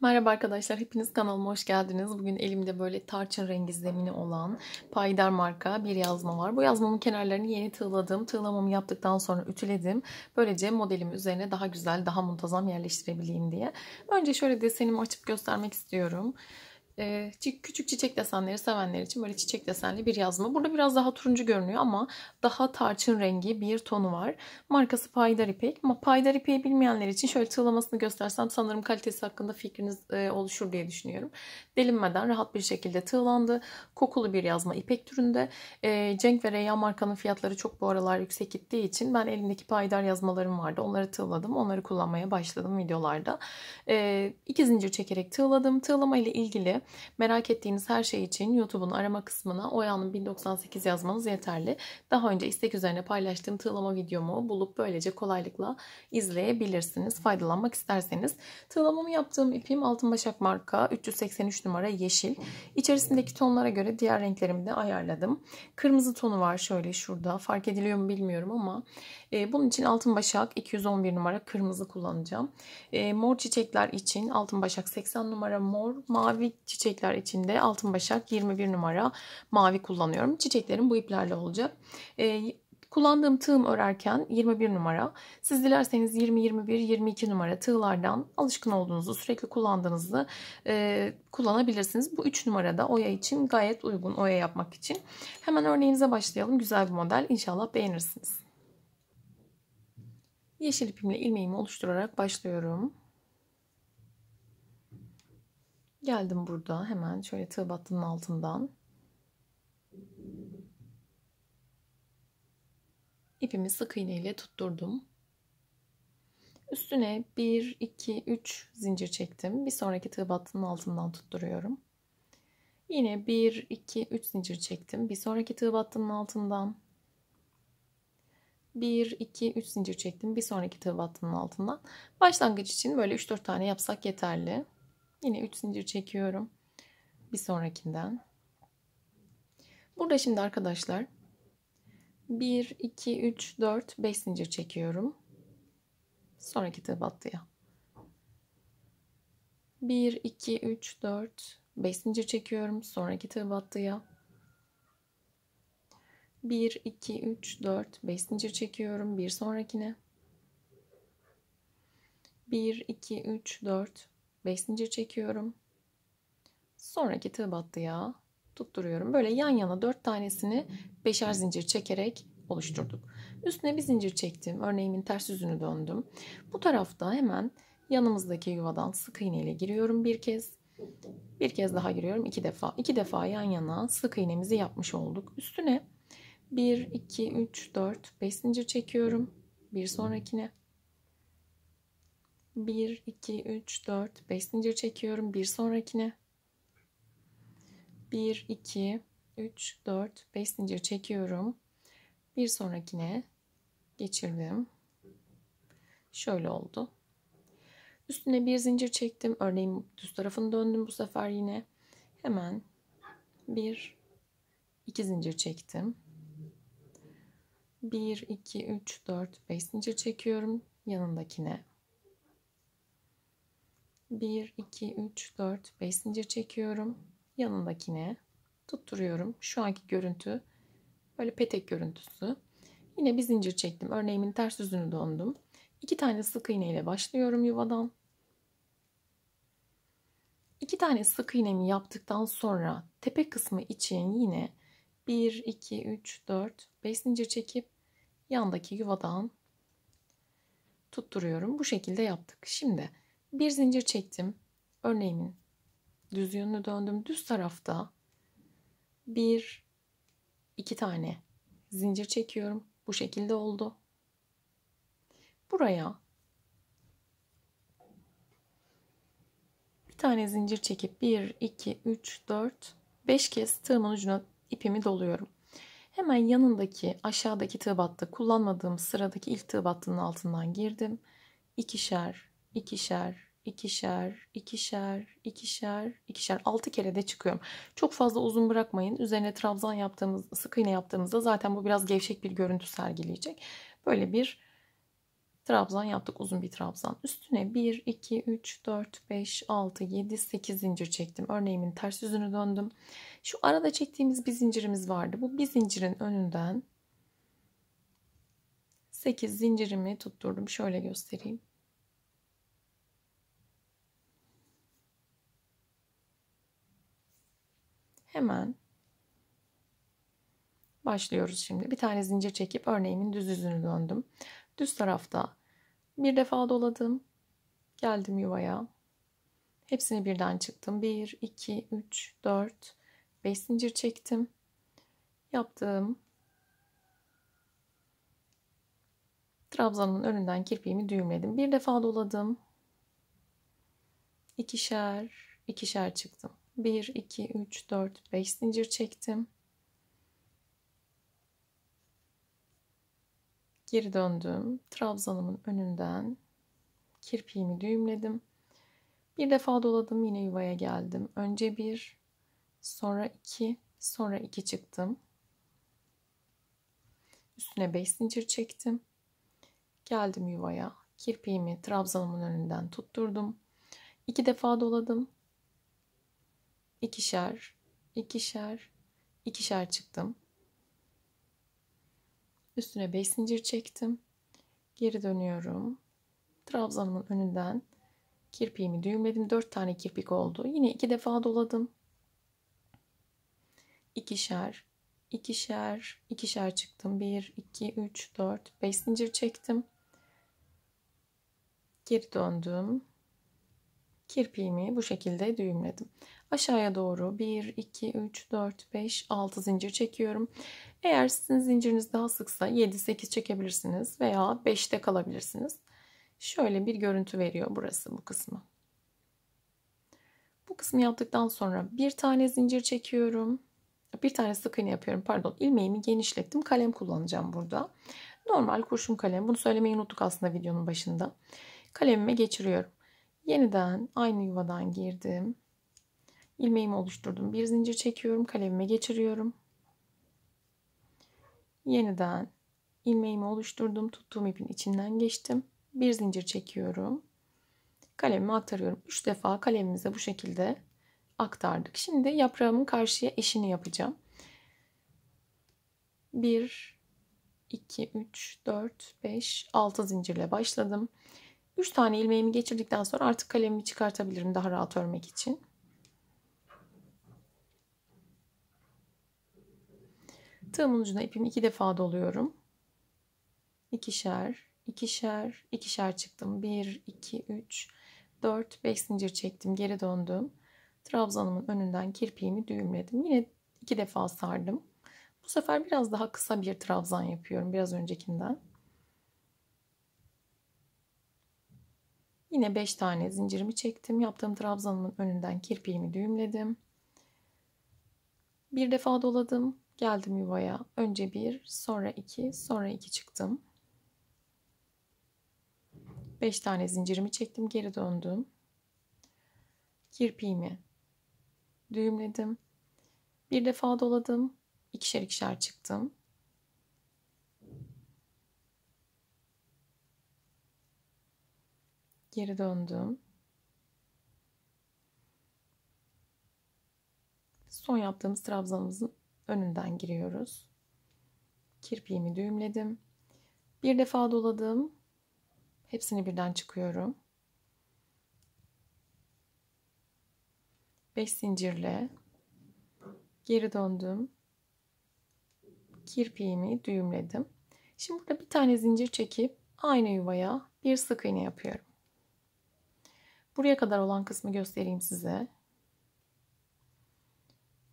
Merhaba arkadaşlar, hepiniz kanalıma hoş geldiniz. Bugün elimde böyle tarçın rengi zemini olan Payder marka bir yazma var. Bu yazmamın kenarlarını yeni tığladım. Tığlamamı yaptıktan sonra ütüledim. Böylece modelimi üzerine daha güzel, daha muntazam yerleştirebileyim diye. Önce şöyle desenimi açıp göstermek istiyorum e, küçük çiçek desenleri sevenler için böyle çiçek desenli bir yazma. Burada biraz daha turuncu görünüyor ama daha tarçın rengi bir tonu var. Markası Paydar İpek. Paydar İpek'i bilmeyenler için şöyle tığlamasını göstersem sanırım kalitesi hakkında fikriniz e, oluşur diye düşünüyorum. Delinmeden rahat bir şekilde tığlandı. Kokulu bir yazma ipek türünde. E, Cenk ve Reyyan markanın fiyatları çok bu aralar yüksek gittiği için ben elimdeki Paydar yazmalarım vardı. Onları tığladım. Onları kullanmaya başladım videolarda. E, iki zincir çekerek tığladım. Tığlama ile ilgili Merak ettiğiniz her şey için YouTube'un arama kısmına Oya'nın 1098 yazmanız yeterli. Daha önce istek üzerine paylaştığım tığlama videomu bulup böylece kolaylıkla izleyebilirsiniz. Faydalanmak isterseniz. Tığlamamı yaptığım ipim Altın Başak marka 383 numara yeşil. İçerisindeki tonlara göre diğer renklerimi de ayarladım. Kırmızı tonu var şöyle şurada. Fark ediliyor mu bilmiyorum ama e, bunun için Altın Başak 211 numara kırmızı kullanacağım. E, mor çiçekler için Altın Başak 80 numara mor, mavi çiçek çiçekler içinde altın başak 21 numara mavi kullanıyorum. Çiçeklerim bu iplerle olacak. E, Kullandığım tığım örerken 21 numara, siz dilerseniz 20, 21, 22 numara tığlardan alışkın olduğunuzu, sürekli kullandığınızı e, kullanabilirsiniz. Bu 3 da oya için gayet uygun oya yapmak için. Hemen örneğimize başlayalım. Güzel bir model. İnşallah beğenirsiniz. Yeşil ipimle ilmeğimi oluşturarak başlıyorum. Geldim burada hemen şöyle tığ battının altından. İpimi sık iğne ile tutturdum. Üstüne 1, 2, 3 zincir çektim. Bir sonraki tığ battının altından tutturuyorum. Yine 1, 2, 3 zincir çektim. Bir sonraki tığ battının altından 1, 2, 3 zincir çektim. Bir sonraki tığ battının altından. Başlangıç için böyle 3-4 tane yapsak yeterli. Yine 3 zincir çekiyorum. Bir sonrakinden. Burada şimdi arkadaşlar 1, 2, 3, 4, 5 zincir çekiyorum. Sonraki tabattıya. 1, 2, 3, 4, 5 zincir çekiyorum. Sonraki tabattıya. 1, 2, 3, 4, 5 zincir çekiyorum. Bir sonrakine. 1, 2, 3, 4, 5 zincir çekiyorum. Sonraki tığ battıya tutturuyorum. Böyle yan yana 4 tanesini 5'er zincir çekerek oluşturduk. Üstüne bir zincir çektim. Örneğimin ters yüzünü döndüm. Bu tarafta hemen yanımızdaki yuvadan sık iğne ile giriyorum bir kez. Bir kez daha giriyorum iki defa. İki defa yan yana sık iğnemizi yapmış olduk. Üstüne 1, 2, 3, 4, 5 zincir çekiyorum. Bir sonrakine 1, 2, 3, 4, 5 zincir çekiyorum. Bir sonrakine. 1, 2, 3, 4, 5 zincir çekiyorum. Bir sonrakine geçirdim. Şöyle oldu. Üstüne bir zincir çektim. Örneğin düz tarafını döndüm bu sefer yine. Hemen bir, iki zincir çektim. bir iki üç dört beş zincir çekiyorum yanındakine. 1, 2, 3, 4, 5 zincir çekiyorum. Yanındakine tutturuyorum. Şu anki görüntü böyle petek görüntüsü. Yine bir zincir çektim. Örneğimin ters yüzünü dondum. 2 tane sık iğne ile başlıyorum yuvadan. 2 tane sık iğnemi yaptıktan sonra tepe kısmı için yine 1, 2, 3, 4, 5 zincir çekip yandaki yuvadan tutturuyorum. Bu şekilde yaptık. Şimdi bir zincir çektim. Örneğin düz yönünü döndüm. Düz tarafta bir, iki tane zincir çekiyorum. Bu şekilde oldu. Buraya bir tane zincir çekip 1, 2, 3, 4, 5 kez tığımın ucuna ipimi doluyorum. Hemen yanındaki aşağıdaki tığ battı kullanmadığım sıradaki ilk tığ battının altından girdim. İkişer ikişer, ikişer, ikişer, ikişer, ikişer. Altı kere de çıkıyorum. Çok fazla uzun bırakmayın. Üzerine trabzan yaptığımız, sık iğne yaptığımızda zaten bu biraz gevşek bir görüntü sergileyecek. Böyle bir trabzan yaptık. Uzun bir trabzan. Üstüne 1, 2, 3, 4, 5, 6, 7, 8 zincir çektim. Örneğimin ters yüzünü döndüm. Şu arada çektiğimiz bir zincirimiz vardı. Bu bir zincirin önünden 8 zincirimi tutturdum. Şöyle göstereyim. Hemen başlıyoruz şimdi. Bir tane zincir çekip örneğimin düz yüzünü döndüm. Düz tarafta bir defa doladım. Geldim yuvaya. Hepsini birden çıktım. 1, 2, 3, 4, 5 zincir çektim. Yaptım. Trabzanın önünden kirpiğimi düğümledim. Bir defa doladım. İkişer, ikişer çıktım. 1 2 3 4 5 zincir çektim. Geri döndüm. Trabzanımın önünden kirpiğimi düğümledim. Bir defa doladım yine yuvaya geldim. Önce bir, sonra iki, sonra iki çıktım. Üstüne beş zincir çektim. Geldim yuvaya. Kirpiğimi trabzanımın önünden tutturdum. İki defa doladım ikişer, ikişer, ikişer çıktım. Üstüne 5 zincir çektim. Geri dönüyorum. Trabzanımın önünden kirpiğimi düğümledim. 4 tane kirpik oldu. Yine 2 defa doladım. İkişer, ikişer, ikişer çıktım. 1, 2, 3, 4, 5 zincir çektim. Geri döndüm. Kirpiğimi bu şekilde düğümledim. Aşağıya doğru 1, 2, 3, 4, 5, 6 zincir çekiyorum. Eğer sizin zinciriniz daha sıksa 7, 8 çekebilirsiniz veya 5'te kalabilirsiniz. Şöyle bir görüntü veriyor burası bu kısmı. Bu kısmı yaptıktan sonra bir tane zincir çekiyorum. Bir tane sık iğne yapıyorum. Pardon ilmeğimi genişlettim. Kalem kullanacağım burada. Normal kurşun kalem. Bunu söylemeyi unuttuk aslında videonun başında. Kalemime geçiriyorum. Yeniden aynı yuvadan girdim ilmeğimi oluşturdum. Bir zincir çekiyorum. Kalemime geçiriyorum. Yeniden ilmeğimi oluşturdum. Tuttuğum ipin içinden geçtim. Bir zincir çekiyorum. Kalemimi aktarıyorum. Üç defa kalemimize bu şekilde aktardık. Şimdi yaprağımın karşıya eşini yapacağım. 1 2 3 4 5 6 zincirle başladım. 3 tane ilmeğimi geçirdikten sonra artık kalemimi çıkartabilirim daha rahat örmek için. Tığımın ucuna ipimi iki defa doluyorum. İkişer, ikişer, ikişer çıktım. Bir, iki, üç, dört, beş zincir çektim. Geri döndüm. Trabzanımın önünden kirpiğimi düğümledim. Yine iki defa sardım. Bu sefer biraz daha kısa bir trabzan yapıyorum biraz öncekinden. Yine 5 tane zincirimi çektim. Yaptığım trabzanımın önünden kirpiğimi düğümledim. Bir defa doladım. Geldim yuvaya. Önce bir, sonra iki, sonra iki çıktım. Beş tane zincirimi çektim. Geri döndüm. Kirpiğimi düğümledim. Bir defa doladım. İkişer ikişer çıktım. Geri döndüm. Son yaptığımız trabzanımızın önünden giriyoruz. Kirpiğimi düğümledim. Bir defa doladım. Hepsini birden çıkıyorum. 5 zincirle geri döndüm. Kirpiğimi düğümledim. Şimdi burada bir tane zincir çekip aynı yuvaya bir sık iğne yapıyorum. Buraya kadar olan kısmı göstereyim size.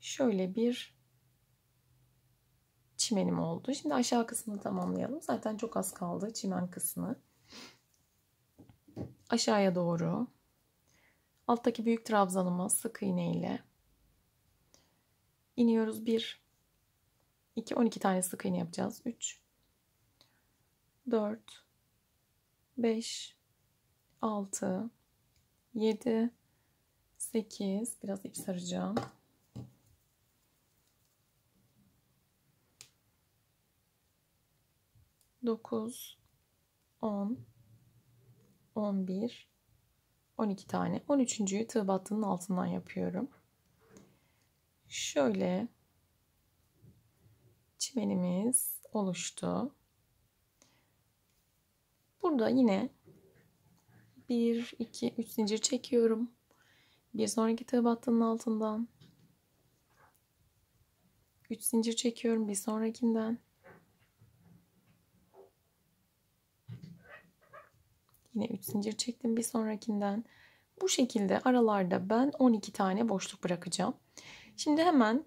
Şöyle bir çimenim oldu. Şimdi aşağı kısmını tamamlayalım. Zaten çok az kaldı çimen kısmı. Aşağıya doğru alttaki büyük trabzanıma sık iğne ile iniyoruz. 1 2 12 tane sık iğne yapacağız. 3 4 5 6 7 8 biraz ip saracağım. 9, 10, 11, 12 tane. 13. tığ battığının altından yapıyorum. Şöyle çimenimiz oluştu. Burada yine 1, 2, 3 zincir çekiyorum. Bir sonraki tığ battığının altından 3 zincir çekiyorum bir sonrakinden. Yine 3 zincir çektim bir sonrakinden. Bu şekilde aralarda ben 12 tane boşluk bırakacağım. Şimdi hemen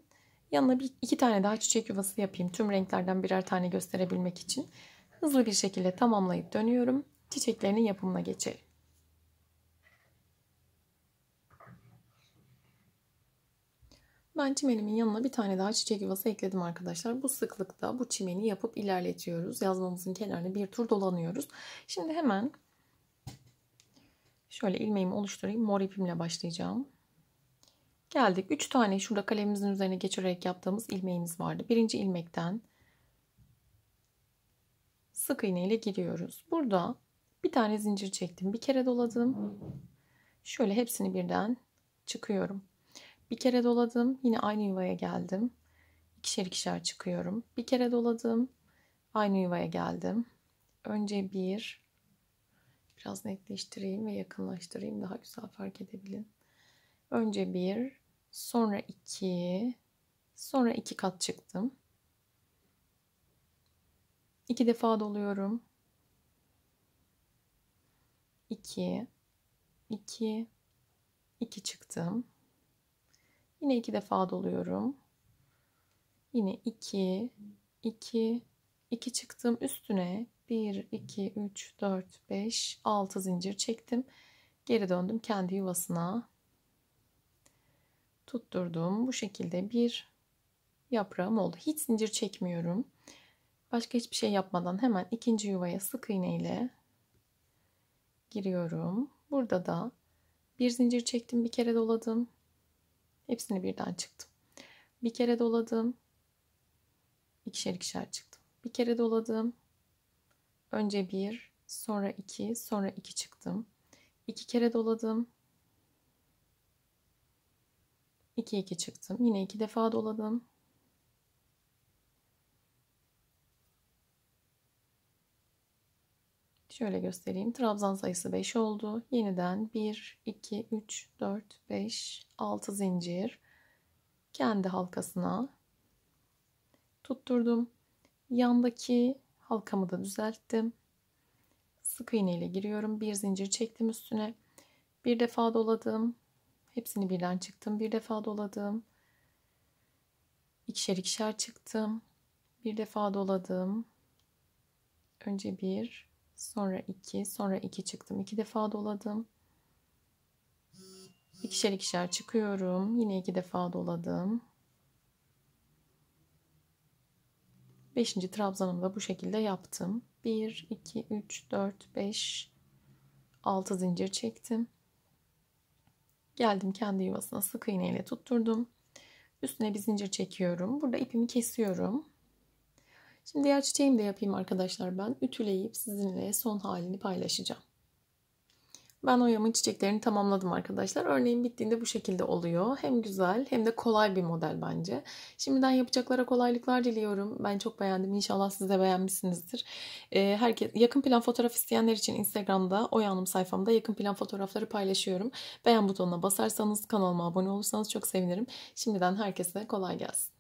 yanına bir iki tane daha çiçek yuvası yapayım. Tüm renklerden birer tane gösterebilmek için. Hızlı bir şekilde tamamlayıp dönüyorum. Çiçeklerinin yapımına geçelim. Ben çimenimin yanına bir tane daha çiçek yuvası ekledim arkadaşlar. Bu sıklıkta bu çimeni yapıp ilerletiyoruz. Yazmamızın kenarını bir tur dolanıyoruz. Şimdi hemen Şöyle ilmeğimi oluşturayım. Mor ipimle başlayacağım. Geldik. 3 tane şurada kalemimizin üzerine geçirerek yaptığımız ilmeğimiz vardı. Birinci ilmekten sık iğne ile giriyoruz. Burada bir tane zincir çektim. Bir kere doladım. Şöyle hepsini birden çıkıyorum. Bir kere doladım. Yine aynı yuvaya geldim. İkişer ikişer çıkıyorum. Bir kere doladım. Aynı yuvaya geldim. Önce bir, Biraz netleştireyim ve yakınlaştırayım. Daha güzel fark edebilin. Önce bir, sonra iki, sonra iki kat çıktım. İki defa doluyorum. İki, iki, iki çıktım. Yine iki defa doluyorum. Yine iki, iki, iki çıktım. Üstüne 1, 2, 3, 4, 5, 6 zincir çektim. Geri döndüm kendi yuvasına. Tutturdum. Bu şekilde bir yaprağım oldu. Hiç zincir çekmiyorum. Başka hiçbir şey yapmadan hemen ikinci yuvaya sık iğne ile giriyorum. Burada da bir zincir çektim, bir kere doladım. Hepsini birden çıktım. Bir kere doladım. ikişer ikişer çıktım. Bir kere doladım. Önce bir, sonra iki, sonra iki çıktım. İki kere doladım. İki iki çıktım. Yine iki defa doladım. Şöyle göstereyim. Trabzan sayısı 5 oldu. Yeniden 1, 2, 3, 4, 5, 6 zincir. Kendi halkasına tutturdum. Yandaki Halkamı da düzelttim. Sık iğne ile giriyorum. Bir zincir çektim üstüne. Bir defa doladım. Hepsini birden çıktım. Bir defa doladım. İkişer ikişer çıktım. Bir defa doladım. Önce bir, sonra iki, sonra iki çıktım. İki defa doladım. İkişer ikişer çıkıyorum. Yine iki defa doladım. 5. trabzanımı da bu şekilde yaptım. 1, 2, 3, 4, 5, 6 zincir çektim. Geldim kendi yuvasına sık iğneyle ile tutturdum. Üstüne bir zincir çekiyorum. Burada ipimi kesiyorum. Şimdi diğer çiçeğimi de yapayım arkadaşlar ben. Ütüleyip sizinle son halini paylaşacağım. Ben oyamın çiçeklerini tamamladım arkadaşlar. Örneğin bittiğinde bu şekilde oluyor. Hem güzel hem de kolay bir model bence. Şimdiden yapacaklara kolaylıklar diliyorum. Ben çok beğendim. İnşallah siz de beğenmişsinizdir. Ee, herkes Yakın plan fotoğraf isteyenler için Instagram'da Oya Hanım sayfamda yakın plan fotoğrafları paylaşıyorum. Beğen butonuna basarsanız kanalıma abone olursanız çok sevinirim. Şimdiden herkese kolay gelsin.